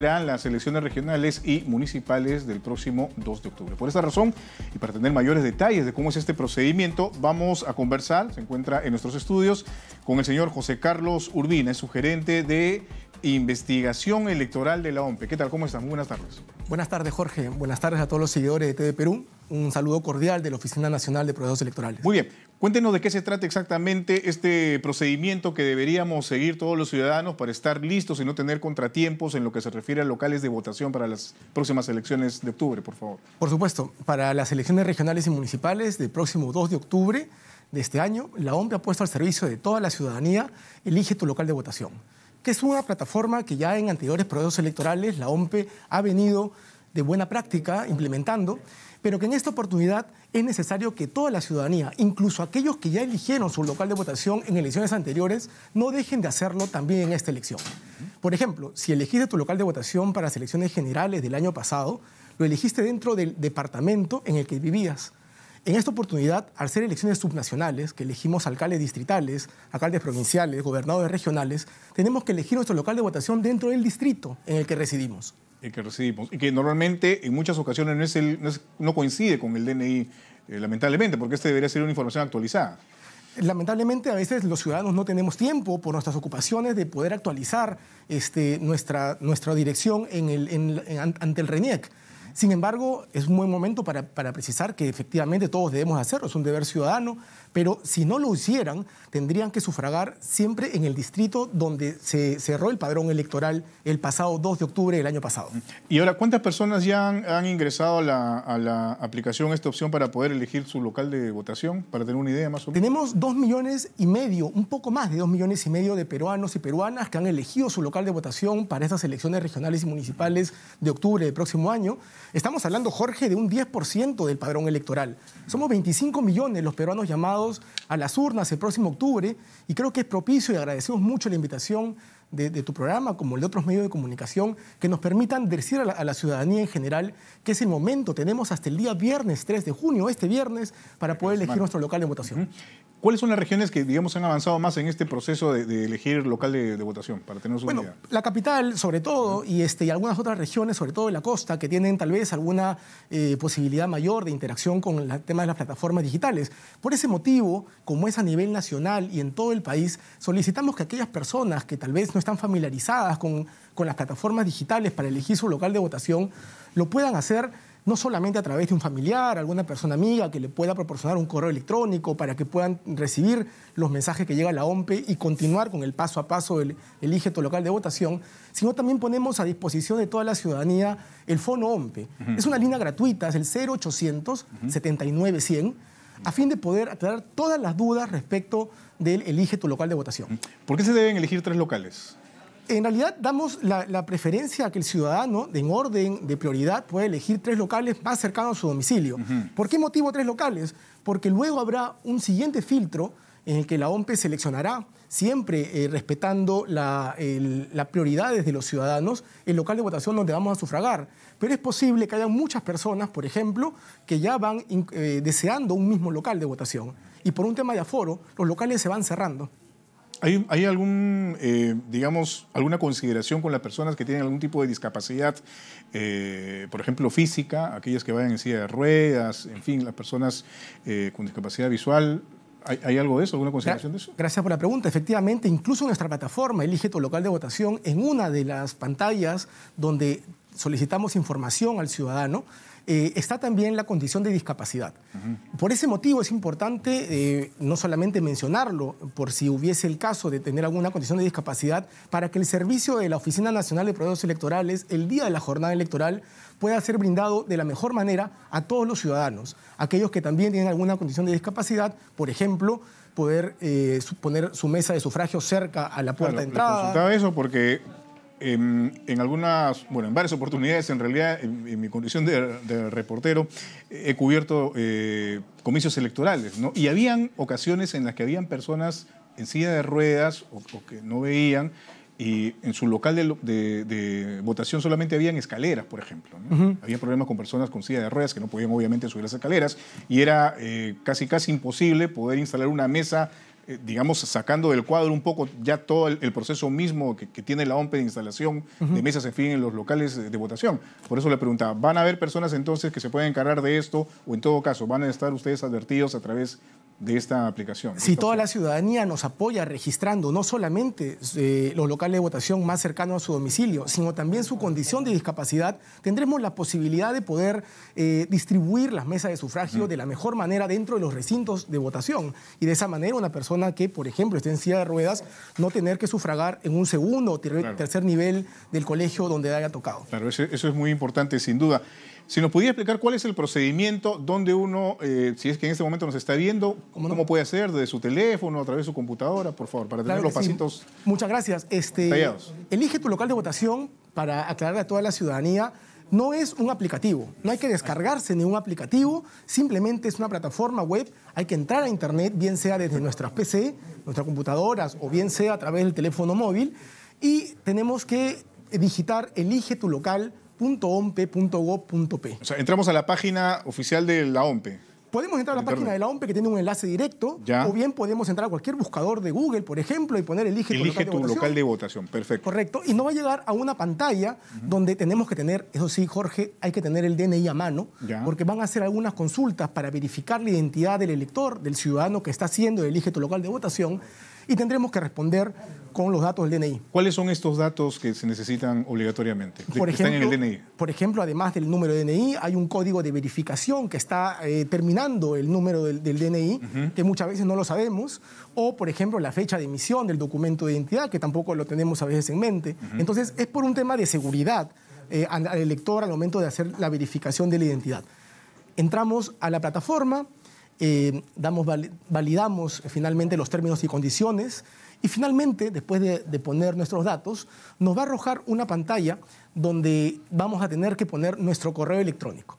las elecciones regionales y municipales del próximo 2 de octubre. Por esta razón y para tener mayores detalles de cómo es este procedimiento, vamos a conversar, se encuentra en nuestros estudios, con el señor José Carlos Urbina, es su gerente de Investigación Electoral de la OMP. ¿Qué tal? ¿Cómo están? Muy buenas tardes. Buenas tardes, Jorge. Buenas tardes a todos los seguidores de TV Perú. Un saludo cordial de la Oficina Nacional de Procesos Electorales. Muy bien. Cuéntenos de qué se trata exactamente este procedimiento que deberíamos seguir todos los ciudadanos para estar listos y no tener contratiempos en lo que se refiere a locales de votación para las próximas elecciones de octubre, por favor. Por supuesto, para las elecciones regionales y municipales del próximo 2 de octubre de este año, la OMP ha puesto al servicio de toda la ciudadanía, elige tu local de votación que es una plataforma que ya en anteriores procesos electorales la OMPE ha venido de buena práctica implementando, pero que en esta oportunidad es necesario que toda la ciudadanía, incluso aquellos que ya eligieron su local de votación en elecciones anteriores, no dejen de hacerlo también en esta elección. Por ejemplo, si elegiste tu local de votación para las elecciones generales del año pasado, lo elegiste dentro del departamento en el que vivías. En esta oportunidad, al ser elecciones subnacionales, que elegimos alcaldes distritales, alcaldes provinciales, gobernadores regionales, tenemos que elegir nuestro local de votación dentro del distrito en el que residimos. El que residimos. Y que normalmente en muchas ocasiones no, coincide con el DNI, eh, lamentablemente, porque este debería ser una información actualizada. Lamentablemente a veces los ciudadanos no tenemos tiempo por nuestras ocupaciones de poder actualizar este, nuestra, dirección ante el RENIEC. Sin embargo, es un buen momento para, precisar que efectivamente todos debemos hacerlo, es un deber ciudadano, pero si no lo hicieran, tendrían que sufragar siempre en el distrito donde se cerró el padrón electoral el pasado 2 de octubre del año pasado. Y ahora, ¿cuántas personas ya han, ingresado a la, aplicación, esta opción, para poder elegir su local de votación, para tener una idea más o menos? Tenemos dos millones y medio, un poco más de dos millones y medio de peruanos y peruanas que han elegido su local de votación para estas elecciones regionales y municipales de octubre del próximo año. Estamos hablando, Jorge, de un 10% del padrón electoral. Somos 25 millones los peruanos llamados a las urnas el próximo octubre y creo que es propicio y agradecemos mucho la invitación de, tu programa, como el de otros medios de comunicación, que nos permitan decir a la, ciudadanía en general que es el momento, tenemos hasta el día viernes 3 de junio, este viernes, para este poder elegir nuestro local de votación. ¿Cuáles son las regiones que, digamos, han avanzado más en este proceso de, elegir local de, votación, para tener bueno, la capital, sobre todo, y, este, y algunas otras regiones, sobre todo de la costa, que tienen tal vez alguna eh, posibilidad mayor de interacción con el tema de las plataformas digitales. Por ese motivo, como es a nivel nacional y en todo el país, solicitamos que aquellas personas que tal vez no están familiarizadas con, con las plataformas digitales para elegir su local de votación, lo puedan hacer no solamente a través de un familiar, alguna persona amiga que le pueda proporcionar un correo electrónico para que puedan recibir los mensajes que llega a la OMPE y continuar con el paso a paso del elige tu local de votación, sino también ponemos a disposición de toda la ciudadanía el Fono OMPE. Es una línea gratuita, es el 0800 79100 a fin de poder aclarar todas las dudas respecto del elige tu local de votación. ¿Por qué se deben elegir tres locales? en realidad damos la, preferencia a que el ciudadano, en orden de prioridad, pueda elegir tres locales más cercanos a su domicilio. ¿Por qué motivo tres locales? Porque luego habrá un siguiente filtro en el que la OMP seleccionará, siempre eh, respetando las prioridades de los ciudadanos, el local de votación donde vamos a sufragar. Pero es posible que haya muchas personas, por ejemplo, que ya van eh, deseando un mismo local de votación. Y por un tema de aforo, los locales se van cerrando. ¿Hay, algún, eh, digamos, alguna consideración con las personas que tienen algún tipo de discapacidad, eh, por ejemplo, física, aquellas que vayan en silla de ruedas, en fin, las personas eh, con discapacidad visual? ¿Hay, ¿Hay, algo de eso? ¿Alguna consideración de eso? Gracias por la pregunta. Efectivamente, incluso nuestra plataforma, Elige tu local de votación, en una de las pantallas donde solicitamos información al ciudadano, eh, está también la condición de discapacidad. Por ese motivo es importante eh, no solamente mencionarlo, por si hubiese el caso de tener alguna condición de discapacidad, para que el servicio de la Oficina Nacional de Procesos Electorales, el día de la jornada electoral, pueda ser brindado de la mejor manera a todos los ciudadanos, aquellos que también tienen alguna condición de discapacidad, por ejemplo, poder eh, poner su mesa de sufragio cerca a la puerta de entrada. eso porque en, algunas, bueno, en varias oportunidades, en realidad, en, mi condición de, reportero, he cubierto eh, comicios electorales, ¿no? Y habían ocasiones en las que habían personas en silla de ruedas o, que no veían y en su local de, votación solamente habían escaleras, por ejemplo. Había problemas con personas con silla de ruedas que no podían obviamente subir las escaleras y era eh, casi casi imposible poder instalar una mesa eh, digamos, sacando del cuadro un poco ya todo el, proceso mismo que, tiene la OMPE de instalación de mesas, en fin, en los locales eh, de, votación. Por eso le preguntaba, ¿van a haber personas entonces que se pueden encargar de esto o en todo caso van a estar ustedes advertidos a través de esta aplicación. Si toda la ciudadanía nos apoya registrando no solamente eh, los locales de votación más cercanos a su domicilio, sino también su condición de discapacidad, tendremos la posibilidad de poder eh, distribuir las mesas de sufragio de la mejor manera dentro de los recintos de votación. Y de esa manera una persona que, por ejemplo, esté en silla de ruedas, no tener que sufragar en un segundo o tercer nivel del colegio donde haya tocado. Claro, eso es muy importante, sin duda. Si nos pudiera explicar cuál es el procedimiento donde uno, eh, si es que en este momento nos está viendo, cómo, puede hacer desde su teléfono, a través de su computadora, por favor, para tener los pasitos. Muchas gracias. Este, elige tu local de votación para aclararle a toda la ciudadanía. No es un aplicativo, no hay que descargarse ni ningún aplicativo, simplemente es una plataforma web, hay que entrar a internet, bien sea desde nuestras PC, nuestras computadoras o bien sea a través del teléfono móvil y tenemos que digitar elige tu local www.ompe.gov.p. O sea, entramos a la página oficial de la OMPE. Podemos entrar a la página de la OMPE que tiene un enlace directo, o bien podemos entrar a cualquier buscador de Google, por ejemplo, y poner elige, tu, local, de votación. Perfecto. Correcto. Y no va a llegar a una pantalla donde tenemos que tener, eso sí, Jorge, hay que tener el DNI a mano, porque van a hacer algunas consultas para verificar la identidad del elector, del ciudadano que está haciendo elige tu local de votación y tendremos que responder con los datos del DNI. ¿Cuáles son estos datos que se necesitan obligatoriamente? por ejemplo, están en el DNI. Por ejemplo, además del número de DNI, hay un código de verificación que está eh, terminando el número del, DNI, que muchas veces no lo sabemos, o por ejemplo la fecha de emisión del documento de identidad, que tampoco lo tenemos a veces en mente. Entonces, es por un tema de seguridad eh, al elector al momento de hacer la verificación de la identidad. Entramos a la plataforma, eh, damos, validamos eh, finalmente los términos y condiciones y finalmente, después de, poner nuestros datos, nos va a arrojar una pantalla donde vamos a tener que poner nuestro correo electrónico.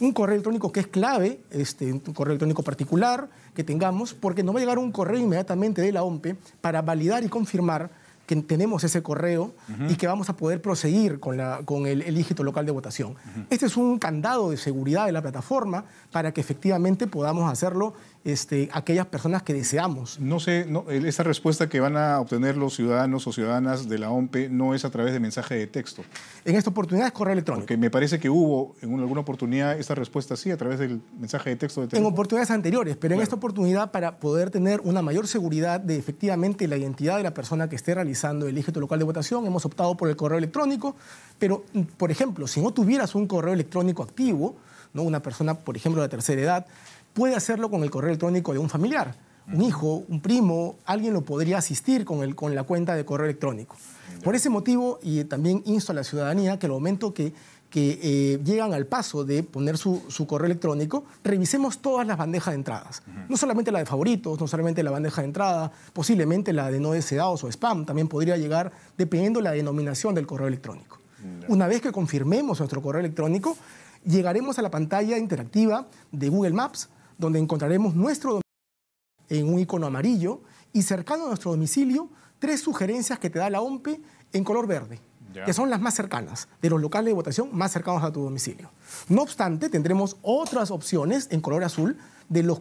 Un correo electrónico que es clave, este, un correo electrónico particular que tengamos, porque nos va a llegar un correo inmediatamente de la OMPE para validar y confirmar tenemos ese correo y que vamos a poder proseguir con, la, con el, el local de votación. Este es un candado de seguridad de la plataforma para que efectivamente podamos hacerlo este, aquellas personas que deseamos. No sé, esta esa respuesta que van a obtener los ciudadanos o ciudadanas de la OMP no es a través de mensaje de texto. En esta oportunidad es correo electrónico. Porque me parece que hubo en alguna oportunidad esta respuesta sí a través del mensaje de texto de En oportunidades anteriores, pero en esta oportunidad para poder tener una mayor seguridad de efectivamente la identidad de la persona que esté realizando el tu local de votación, hemos optado por el correo electrónico, pero por ejemplo, si no tuvieras un correo electrónico activo, ¿no? una persona, por ejemplo, de tercera edad, puede hacerlo con el correo electrónico de un familiar. Un hijo, un primo, alguien lo podría asistir con, el, con la cuenta de correo electrónico. Por ese motivo, y también insto a la ciudadanía que el momento que, eh, llegan al paso de poner su, correo electrónico, revisemos todas las bandejas de entradas. No solamente la de favoritos, no solamente la bandeja de entrada, posiblemente la de no deseados o spam también podría llegar dependiendo la denominación del correo electrónico. Una vez que confirmemos nuestro correo electrónico, llegaremos a la pantalla interactiva de Google Maps donde encontraremos nuestro domicilio en un icono amarillo y cercano a nuestro domicilio tres sugerencias que te da la OMPE en color verde, que son las más cercanas, de los locales de votación más cercanos a tu domicilio. No obstante, tendremos otras opciones en color azul de los,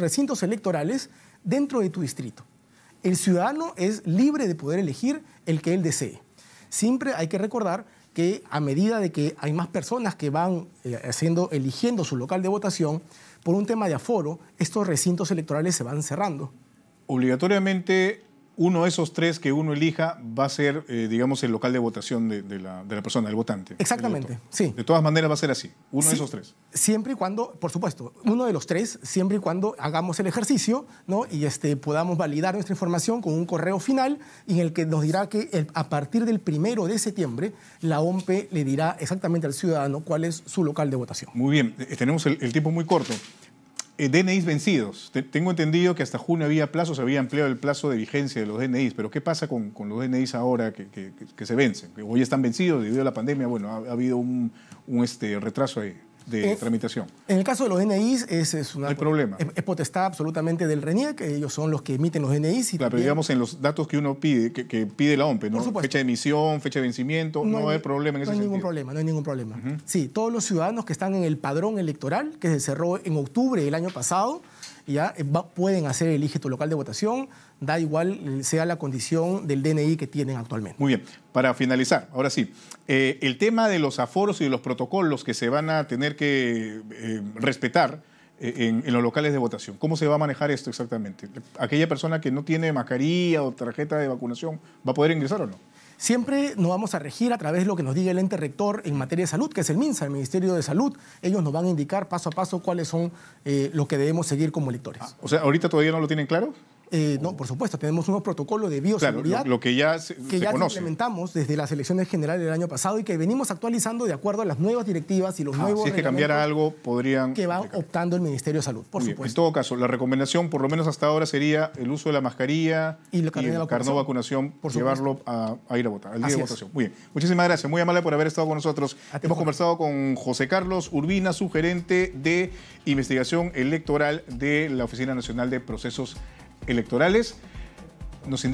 recintos electorales dentro de tu distrito. El ciudadano es libre de poder elegir el que él desee. Siempre hay que recordar que a medida de que hay más personas que van eh, haciendo, eligiendo su local de votación, por un tema de aforo, estos recintos electorales se van cerrando. Obligatoriamente uno de esos tres que uno elija va a ser, eh, digamos, el local de votación de, la, persona, del votante. Exactamente, sí. De todas maneras va a ser así, uno de esos tres. Siempre y cuando, por supuesto, uno de los tres, siempre y cuando hagamos el ejercicio, ¿no? Y este, podamos validar nuestra información con un correo final en el que nos dirá que a partir del primero de septiembre, la OMP le dirá exactamente al ciudadano cuál es su local de votación. Muy bien, eh, tenemos el tiempo muy corto. Eh, DNIs vencidos. tengo entendido que hasta junio había plazos, había ampliado el plazo de vigencia de los DNIs, pero ¿qué pasa con, los DNIs ahora que, se vencen? Hoy están vencidos debido a la pandemia, bueno, ha, habido un, un este, retraso ahí de tramitación. En el caso de los NIs... es, es una... problema. Es, potestad absolutamente del RENIEC, ellos son los que emiten los NIs... Y pero digamos en los datos que uno pide, que, pide la OMPE, ¿no? fecha de emisión, fecha de vencimiento, no, hay, problema en ese No hay ningún problema, no hay ningún problema. Sí, todos los ciudadanos que están en el padrón electoral, que se cerró en octubre del año pasado, ¿ya? Eh, pueden hacer el tu local de votación, da igual eh, sea la condición del DNI que tienen actualmente. Muy bien, para finalizar, ahora sí, eh, el tema de los aforos y de los protocolos que se van a tener que respetar. En, en, los locales de votación. ¿Cómo se va a manejar esto exactamente? ¿Aquella persona que no tiene mascarilla o tarjeta de vacunación va a poder ingresar o no? Siempre nos vamos a regir a través de lo que nos diga el ente rector en materia de salud, que es el MINSA, el Ministerio de Salud. Ellos nos van a indicar paso a paso cuáles son eh, lo que debemos seguir como lectores. Ah, o sea, ¿ahorita todavía no lo tienen claro? Eh, no, por supuesto, tenemos unos protocolos de bioseguridad lo, que ya, implementamos desde las elecciones generales del año pasado y que venimos actualizando de acuerdo a las nuevas directivas y los ah, nuevos. Si es que cambiara algo, podrían. Que va optando el Ministerio de Salud, por supuesto. En todo caso, la recomendación, por lo menos hasta ahora, sería el uso de la mascarilla y, la vacunación, llevarlo a, ir a votar, al día de votación. Muy bien. Muchísimas gracias, muy amable por haber estado con nosotros. Hemos conversado con José Carlos Urbina, su gerente de investigación electoral de la Oficina Nacional de Procesos electorales nos indica